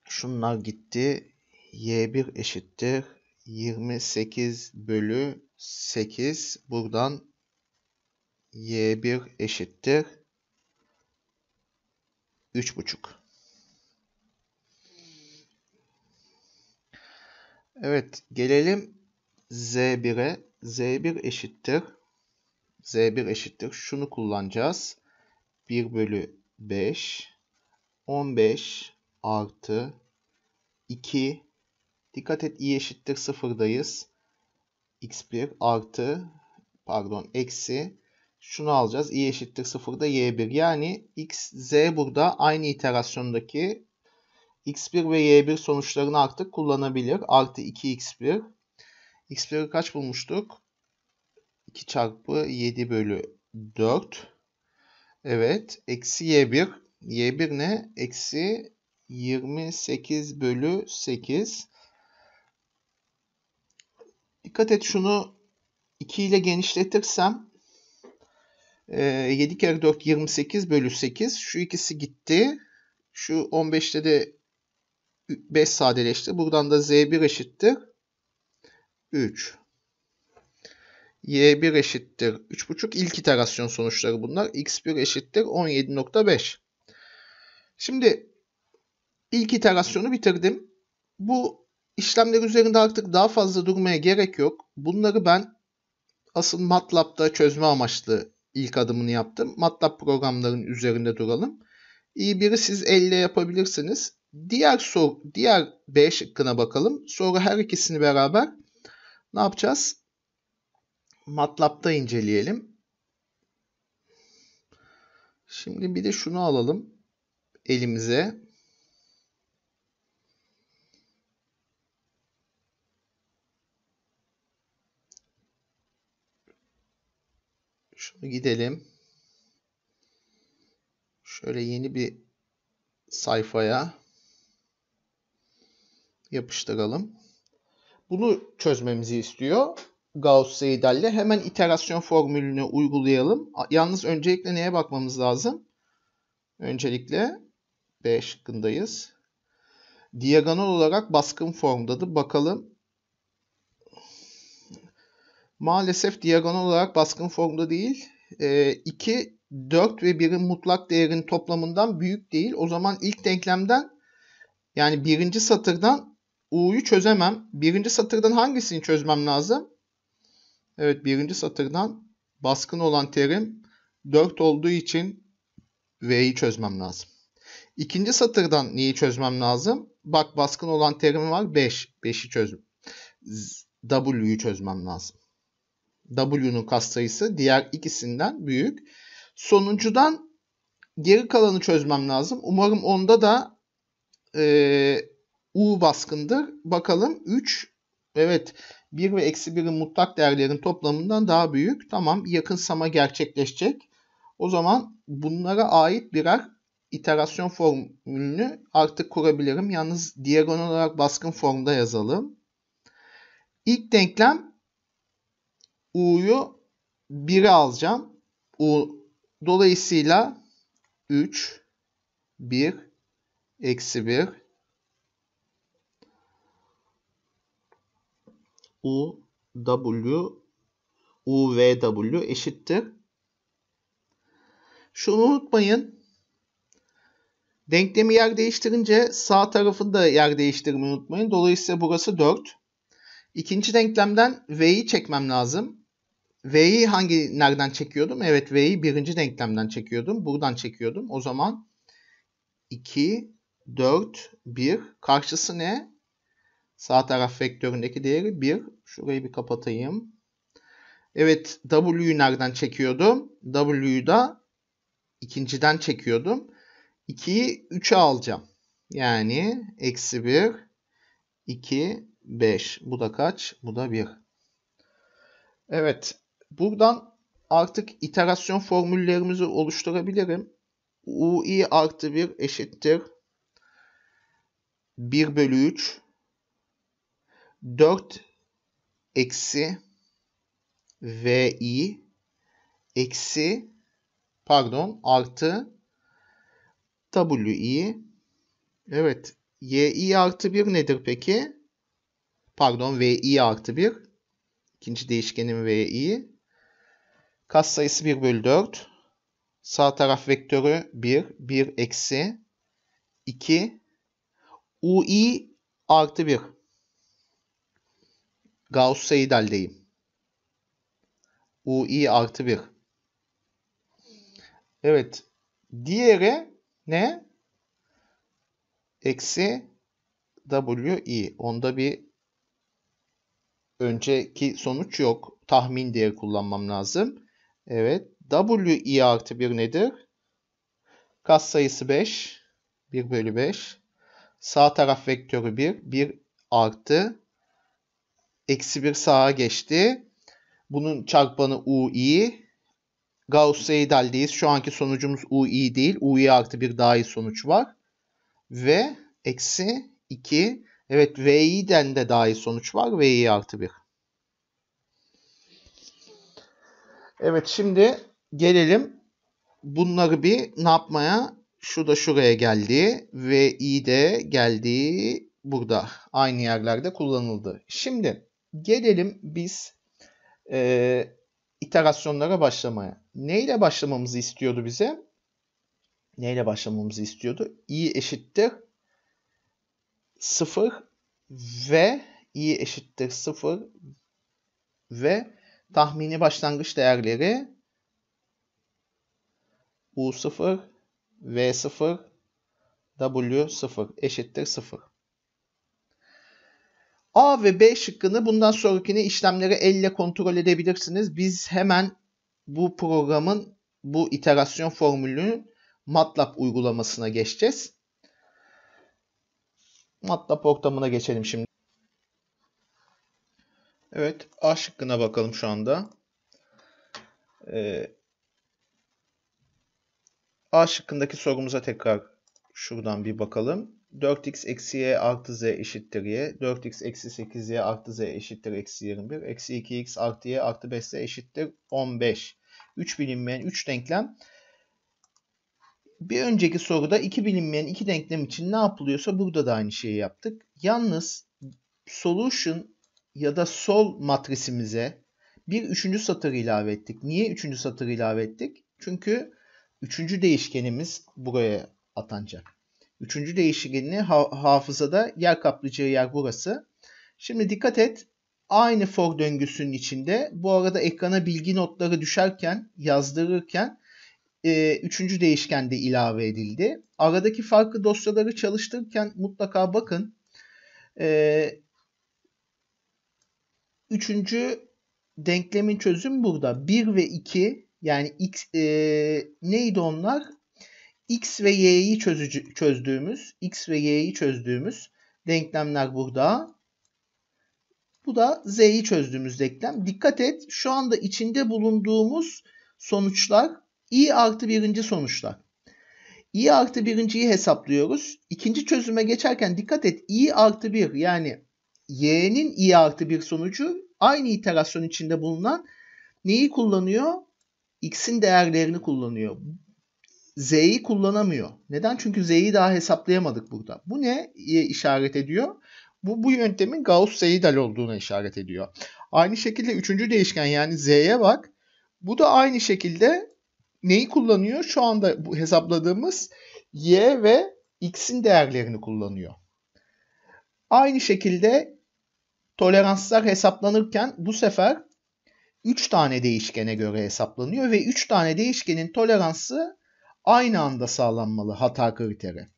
şunlar gitti. y1 eşittir. 28 bölü 8 buradan y1 eşittir 3,5. Evet gelelim z1'e. z1 eşittir z1 eşittir. Şunu kullanacağız. 1 bölü 5 15 artı 2 dikkat et i eşittir 0'dayız x1 artı pardon eksi şunu alacağız. i eşittir 0'da y1. Yani x, z burada aynı iterasyondaki x1 ve y1 sonuçlarını artık kullanabilir. Artı 2x1. x1'i kaç bulmuştuk? 2 çarpı 7 bölü 4. Evet. Eksi y1. y1 ne? Eksi 28 bölü 8. Dikkat et şunu 2 ile genişletirsem 7 e, kere 4 28 bölü 8. Şu ikisi gitti. Şu 15'te de 5 sadeleşti. Buradan da z1 eşittir 3. y1 eşittir 3,5. ilk iterasyon sonuçları bunlar. x1 eşittir 17.5. Şimdi ilk iterasyonu bitirdim. Bu İşlemler üzerinde artık daha fazla durmaya gerek yok. Bunları ben asıl MATLAB'da çözme amaçlı ilk adımını yaptım. MATLAB programlarının üzerinde duralım. İyi biri siz elle yapabilirsiniz. Diğer sor, diğer B şıkkına bakalım. Sonra her ikisini beraber ne yapacağız? MATLAB'da inceleyelim. Şimdi bir de şunu alalım elimize. Şunu gidelim. Şöyle yeni bir sayfaya yapıştıralım. Bunu çözmemizi istiyor. Gauss Seidel'le hemen iterasyon formülünü uygulayalım. Yalnız öncelikle neye bakmamız lazım? Öncelikle B şıkkındayız. Diagonal olarak baskın formdadır. Bakalım maalesef diagonal olarak baskın formda değil. 2, e, 4 ve 1'in mutlak değerinin toplamından büyük değil. O zaman ilk denklemden yani birinci satırdan U'yu çözemem. Birinci satırdan hangisini çözmem lazım? Evet birinci satırdan baskın olan terim 4 olduğu için V'yi çözmem lazım. İkinci satırdan neyi çözmem lazım? Bak baskın olan terim var 5. 5'i çözdüm. W'yu çözmem lazım. W'nun katsayısı diğer ikisinden büyük. Sonuncudan geri kalanı çözmem lazım. Umarım onda da e, U baskındır. Bakalım 3. Evet 1 ve eksi 1'in mutlak değerlerin toplamından daha büyük. Tamam yakınsama gerçekleşecek. O zaman bunlara ait birer iterasyon formülünü artık kurabilirim. Yalnız diagonal olarak baskın formda yazalım. İlk denklem U'yu 1'e alacağım. U dolayısıyla 3 1 eksi 1 U W U V W eşittir. Şunu unutmayın. Denklemi yer değiştirince sağ tarafında yer değiştirmeyi unutmayın. Dolayısıyla burası 4. İkinci denklemden V'yi çekmem lazım. V'yi hangi nereden çekiyordum? Evet V'yi birinci denklemden çekiyordum. Buradan çekiyordum. O zaman 2, 4, 1. Karşısı ne? Sağ taraf vektöründeki değeri 1. Şurayı bir kapatayım. Evet W'yu nereden çekiyordum? W'yu da ikinciden çekiyordum. 2'yi 3'e alacağım. Yani eksi 1, 2, 5. Bu da kaç? Bu da 1. Evet. Buradan artık iterasyon formüllerimizi oluşturabilirim. UI artı 1 eşittir 1 bölü 3 4 eksi VI eksi pardon artı WI evet YI artı 1 nedir peki? Pardon VI artı 1 ikinci değişkenin VI Kas sayısı 1 bölü 4. Sağ taraf vektörü 1, 1 eksi 2. Ui artı 1. Gauss sayı deldeyim. Ui artı 1. Evet. Diğeri ne? Eksi WI. Onda bir önceki sonuç yok. Tahmin değeri kullanmam lazım. Evet. W i artı 1 nedir? Kat sayısı 5. 1 bölü 5. Sağ taraf vektörü 1. 1 artı. Eksi 1 sağa geçti. Bunun çarpanı i. Gauss Seydel'deyiz. Şu anki sonucumuz U i değil. U i artı bir daha iyi sonuç var. Ve eksi 2. Evet V VI'den de daha iyi sonuç var. V i artı 1. Evet şimdi gelelim bunları bir ne yapmaya? Şu da şuraya geldi ve i de geldi burada. Aynı yerlerde kullanıldı. Şimdi gelelim biz e, iterasyonlara başlamaya. Neyle başlamamızı istiyordu bize? Neyle başlamamızı istiyordu? i eşittir 0 ve i eşittir 0 ve tahmini başlangıç değerleri U0, V0, W0 eşittir 0. A ve B şıkkını bundan sonrakini işlemleri elle kontrol edebilirsiniz. Biz hemen bu programın bu iterasyon formülünün MATLAB uygulamasına geçeceğiz. MATLAB ortamına geçelim şimdi. Evet A şıkkına bakalım şu anda. Ee, A şıkkındaki sorumuza tekrar şuradan bir bakalım. 4x eksi y artı z eşittir y. 4x eksi 8y artı z eşittir eksi 21. Eksi 2x artı y artı 5z eşittir 15. 3 bilinmeyen 3 denklem. Bir önceki soruda 2 bilinmeyen 2 denklem için ne yapılıyorsa burada da aynı şeyi yaptık. Yalnız solution ya da sol matrisimize bir üçüncü satır ilave ettik. Niye üçüncü satır ilave ettik? Çünkü üçüncü değişkenimiz buraya atanacak. Üçüncü değişkenini hafızada yer kaplayacağı yer burası. Şimdi dikkat et aynı for döngüsünün içinde bu arada ekrana bilgi notları düşerken yazdırırken e, üçüncü değişken de ilave edildi. Aradaki farkı dosyaları çalıştırırken mutlaka bakın. E, Üçüncü denklemin çözüm burada. 1 ve 2 yani x e, neydi onlar? x ve y'yi çözücü, çözdüğümüz, x ve y'yi çözdüğümüz denklemler burada. Bu da z'yi çözdüğümüz denklem. Dikkat et şu anda içinde bulunduğumuz sonuçlar i artı birinci sonuçlar. i artı birinciyi hesaplıyoruz. İkinci çözüme geçerken dikkat et i artı bir yani y'nin i artı bir sonucu aynı iterasyon içinde bulunan neyi kullanıyor? x'in değerlerini kullanıyor. z'yi kullanamıyor. Neden? Çünkü z'yi daha hesaplayamadık burada. Bu ne işaret ediyor? Bu, bu yöntemin Gauss Seidel olduğuna işaret ediyor. Aynı şekilde üçüncü değişken yani z'ye bak. Bu da aynı şekilde neyi kullanıyor? Şu anda bu hesapladığımız y ve x'in değerlerini kullanıyor. Aynı şekilde toleranslar hesaplanırken bu sefer 3 tane değişkene göre hesaplanıyor ve 3 tane değişkenin toleransı aynı anda sağlanmalı hata kriteri.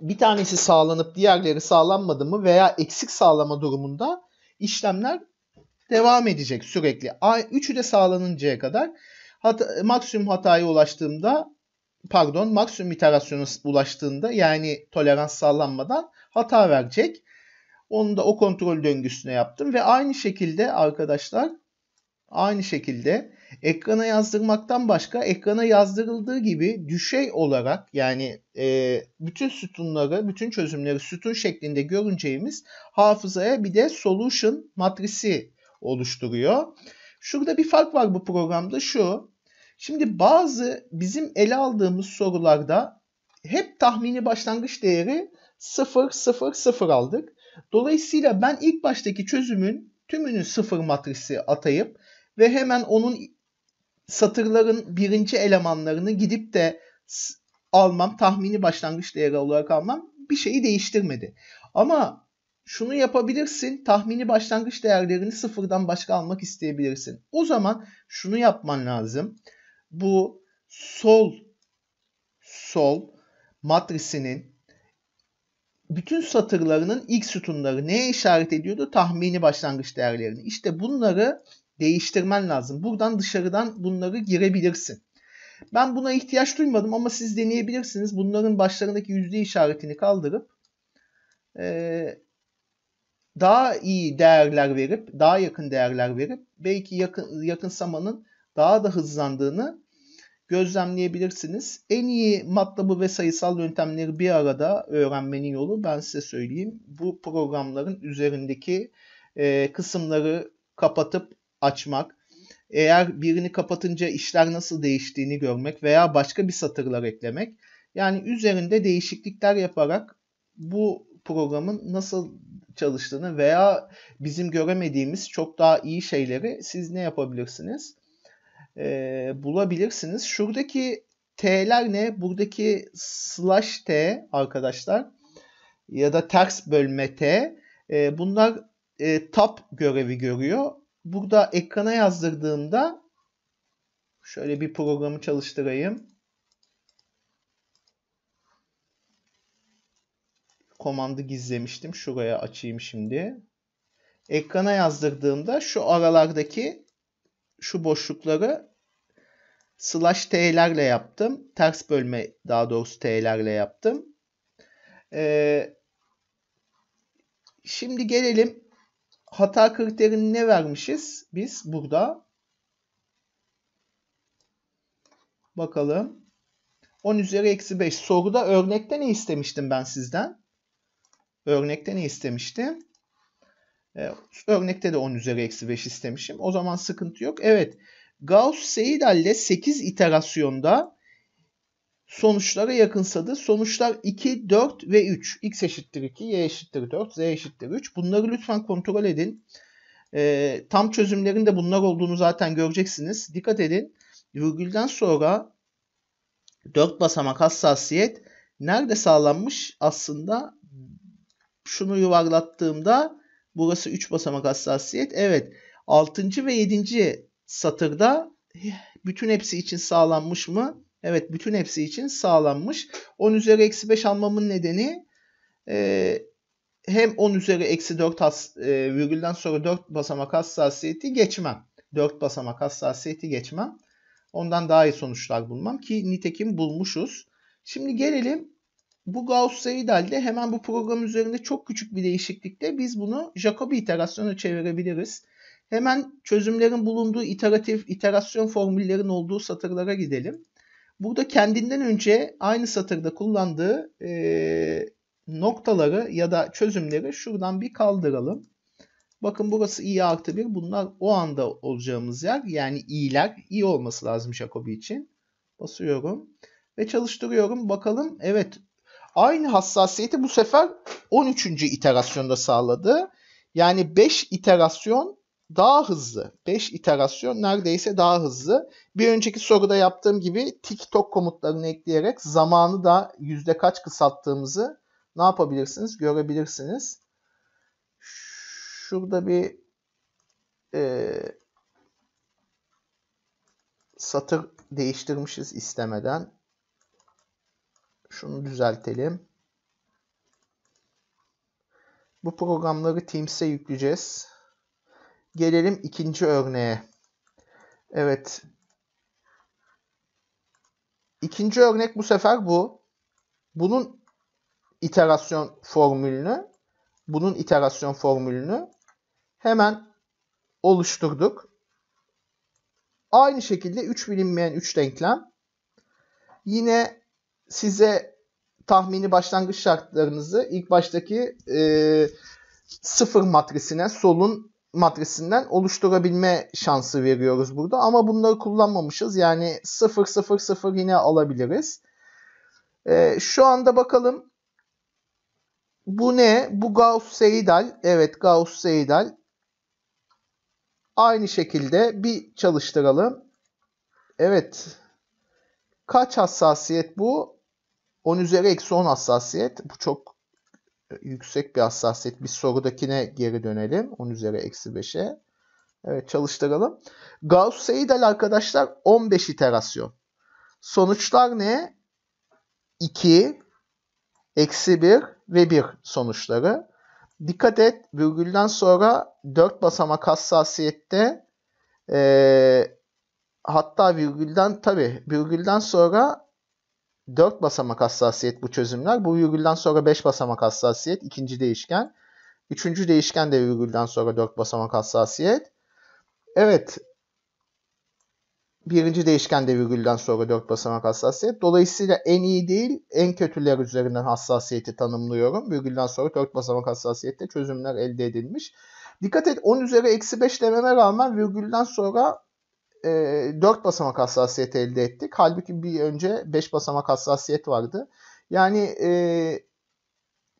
Bir tanesi sağlanıp diğerleri sağlanmadı mı veya eksik sağlama durumunda işlemler devam edecek sürekli. Üçü de sağlanıncaya kadar hata, maksimum hataya ulaştığımda pardon maksimum iterasyona ulaştığında yani tolerans sağlanmadan hata verecek. Onu da o kontrol döngüsüne yaptım ve aynı şekilde arkadaşlar aynı şekilde ekrana yazdırmaktan başka ekrana yazdırıldığı gibi düşey olarak yani e, bütün sütunları, bütün çözümleri sütun şeklinde görüneceğimiz hafızaya bir de solution matrisi oluşturuyor. Şurada bir fark var bu programda şu. Şimdi bazı bizim ele aldığımız sorularda hep tahmini başlangıç değeri 0 0 0 aldık. Dolayısıyla ben ilk baştaki çözümün tümünü sıfır matrisi atayıp ve hemen onun satırların birinci elemanlarını gidip de almam, tahmini başlangıç değeri olarak almam bir şeyi değiştirmedi. Ama şunu yapabilirsin, tahmini başlangıç değerlerini sıfırdan başka almak isteyebilirsin. O zaman şunu yapman lazım. Bu sol sol matrisinin bütün satırlarının ilk sütunları neye işaret ediyordu? Tahmini başlangıç değerlerini. İşte bunları değiştirmen lazım. Buradan dışarıdan bunları girebilirsin. Ben buna ihtiyaç duymadım ama siz deneyebilirsiniz. Bunların başlarındaki yüzde işaretini kaldırıp e, daha iyi değerler verip, daha yakın değerler verip belki yakın yakınsamanın daha da hızlandığını gözlemleyebilirsiniz. En iyi matlabı ve sayısal yöntemleri bir arada öğrenmenin yolu ben size söyleyeyim. Bu programların üzerindeki e, kısımları kapatıp açmak. Eğer birini kapatınca işler nasıl değiştiğini görmek veya başka bir satırlar eklemek. Yani üzerinde değişiklikler yaparak bu programın nasıl çalıştığını veya bizim göremediğimiz çok daha iyi şeyleri siz ne yapabilirsiniz? e, bulabilirsiniz. Şuradaki T'ler ne? Buradaki slash T arkadaşlar ya da ters bölme T. E, bunlar e, tab görevi görüyor. Burada ekrana yazdırdığımda şöyle bir programı çalıştırayım. Komandı gizlemiştim. Şuraya açayım şimdi. Ekrana yazdırdığımda şu aralardaki şu boşlukları slash t'lerle yaptım. Ters bölme daha doğrusu t'lerle yaptım. Ee, şimdi gelelim hata kriterini ne vermişiz biz burada? Bakalım. 10 üzeri eksi 5. Soruda örnekte ne istemiştim ben sizden? Örnekte ne istemiştim? E, örnekte de 10 üzeri eksi 5 istemişim. O zaman sıkıntı yok. Evet Gauss-Seidel 8 iterasyonda sonuçlara yakınsadı. Sonuçlar 2, 4 ve 3. X eşittir 2, Y eşittir 4, Z eşittir 3. Bunları lütfen kontrol edin. E, tam çözümlerin de bunlar olduğunu zaten göreceksiniz. Dikkat edin. Virgülden sonra 4 basamak hassasiyet nerede sağlanmış? Aslında şunu yuvarlattığımda Burası 3 basamak hassasiyet. Evet 6. ve 7. satırda bütün hepsi için sağlanmış mı? Evet bütün hepsi için sağlanmış. 10 üzeri eksi 5 almamın nedeni e, hem 10 üzeri eksi 4 has, e, virgülden sonra 4 basamak hassasiyeti geçmem. 4 basamak hassasiyeti geçmem. Ondan daha iyi sonuçlar bulmam ki nitekim bulmuşuz. Şimdi gelelim bu Gauss Seidal'de hemen bu program üzerinde çok küçük bir değişiklikle biz bunu Jacobi iterasyona çevirebiliriz. Hemen çözümlerin bulunduğu iteratif iterasyon formüllerin olduğu satırlara gidelim. Burada kendinden önce aynı satırda kullandığı e, noktaları ya da çözümleri şuradan bir kaldıralım. Bakın burası i artı 1. Bunlar o anda olacağımız yer. Yani i'ler i olması lazım Jacobi için. Basıyorum ve çalıştırıyorum. Bakalım evet Aynı hassasiyeti bu sefer 13. iterasyonda sağladı. Yani 5 iterasyon daha hızlı. 5 iterasyon neredeyse daha hızlı. Bir önceki soruda yaptığım gibi TikTok komutlarını ekleyerek zamanı da yüzde kaç kısalttığımızı ne yapabilirsiniz görebilirsiniz. Şurada bir e, satır değiştirmişiz istemeden. Şunu düzeltelim. Bu programları Teams'e yükleyeceğiz. Gelelim ikinci örneğe. Evet. İkinci örnek bu sefer bu. Bunun iterasyon formülünü bunun iterasyon formülünü hemen oluşturduk. Aynı şekilde 3 bilinmeyen 3 denklem. Yine size tahmini başlangıç şartlarınızı ilk baştaki e, sıfır matrisine solun matrisinden oluşturabilme şansı veriyoruz burada. Ama bunları kullanmamışız. Yani 0, 0, 0 yine alabiliriz. E, şu anda bakalım. Bu ne? Bu Gauss-Seidel. Evet Gauss-Seidel. Aynı şekilde bir çalıştıralım. Evet. Kaç hassasiyet bu? 10 üzeri eksi 10 hassasiyet. Bu çok e, yüksek bir hassasiyet. Biz sorudakine geri dönelim. 10 üzeri eksi 5'e. Evet çalıştıralım. Gauss Seidel arkadaşlar 15 iterasyon. Sonuçlar ne? 2, eksi 1 ve 1 sonuçları. Dikkat et virgülden sonra 4 basamak hassasiyette e, hatta virgülden tabi virgülden sonra 4 basamak hassasiyet bu çözümler. Bu virgülden sonra 5 basamak hassasiyet ikinci değişken. Üçüncü değişken de virgülden sonra 4 basamak hassasiyet. Evet. Birinci değişken de virgülden sonra 4 basamak hassasiyet. Dolayısıyla en iyi değil en kötüler üzerinden hassasiyeti tanımlıyorum. Virgülden sonra 4 basamak hassasiyette çözümler elde edilmiş. Dikkat et 10 üzeri eksi 5 dememe rağmen virgülden sonra e, 4 basamak hassasiyet elde ettik. Halbuki bir önce 5 basamak hassasiyet vardı. Yani e,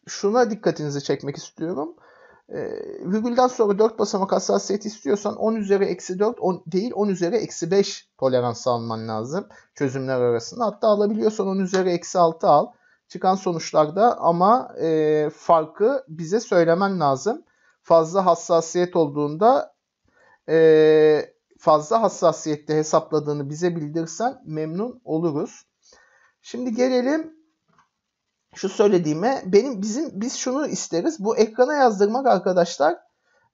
şuna dikkatinizi çekmek istiyorum. E, virgülden sonra 4 basamak hassasiyet istiyorsan 10 üzeri eksi 4 10, değil 10 üzeri eksi 5 tolerans alman lazım çözümler arasında. Hatta alabiliyorsan 10 üzeri eksi 6 al. Çıkan sonuçlarda ama e, farkı bize söylemen lazım. Fazla hassasiyet olduğunda e, fazla hassasiyette hesapladığını bize bildirsen memnun oluruz. Şimdi gelelim şu söylediğime. Benim bizim biz şunu isteriz. Bu ekrana yazdırmak arkadaşlar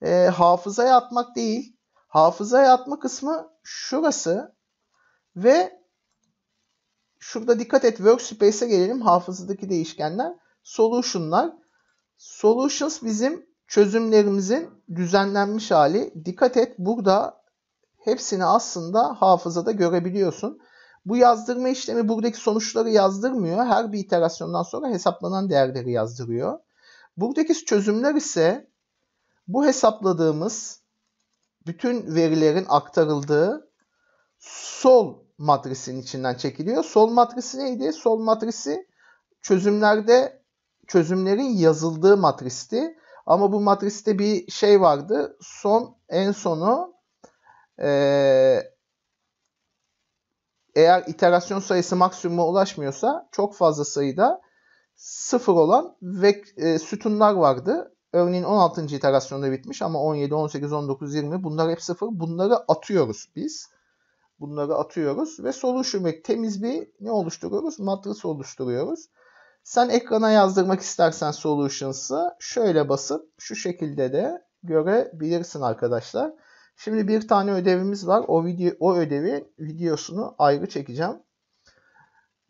e, hafızaya atmak değil. Hafızaya atma kısmı şurası ve şurada dikkat et workspace'e gelelim. Hafızadaki değişkenler solution'lar. Solutions bizim çözümlerimizin düzenlenmiş hali. Dikkat et burada hepsini aslında hafızada görebiliyorsun. Bu yazdırma işlemi buradaki sonuçları yazdırmıyor. Her bir iterasyondan sonra hesaplanan değerleri yazdırıyor. Buradaki çözümler ise bu hesapladığımız bütün verilerin aktarıldığı sol matrisin içinden çekiliyor. Sol matrisi neydi? Sol matrisi çözümlerde çözümlerin yazıldığı matristi. Ama bu matriste bir şey vardı. Son en sonu ee, eğer iterasyon sayısı maksimuma ulaşmıyorsa çok fazla sayıda sıfır olan ve e, sütunlar vardı. Örneğin 16. iterasyonda bitmiş ama 17, 18, 19, 20 bunlar hep sıfır. Bunları atıyoruz biz. Bunları atıyoruz ve soluşturmak temiz bir ne oluşturuyoruz? Matris oluşturuyoruz. Sen ekrana yazdırmak istersen solutions'ı şöyle basıp şu şekilde de görebilirsin arkadaşlar. Şimdi bir tane ödevimiz var. O video o ödevi videosunu ayrı çekeceğim.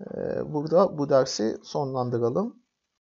Ee, burada bu dersi sonlandıralım.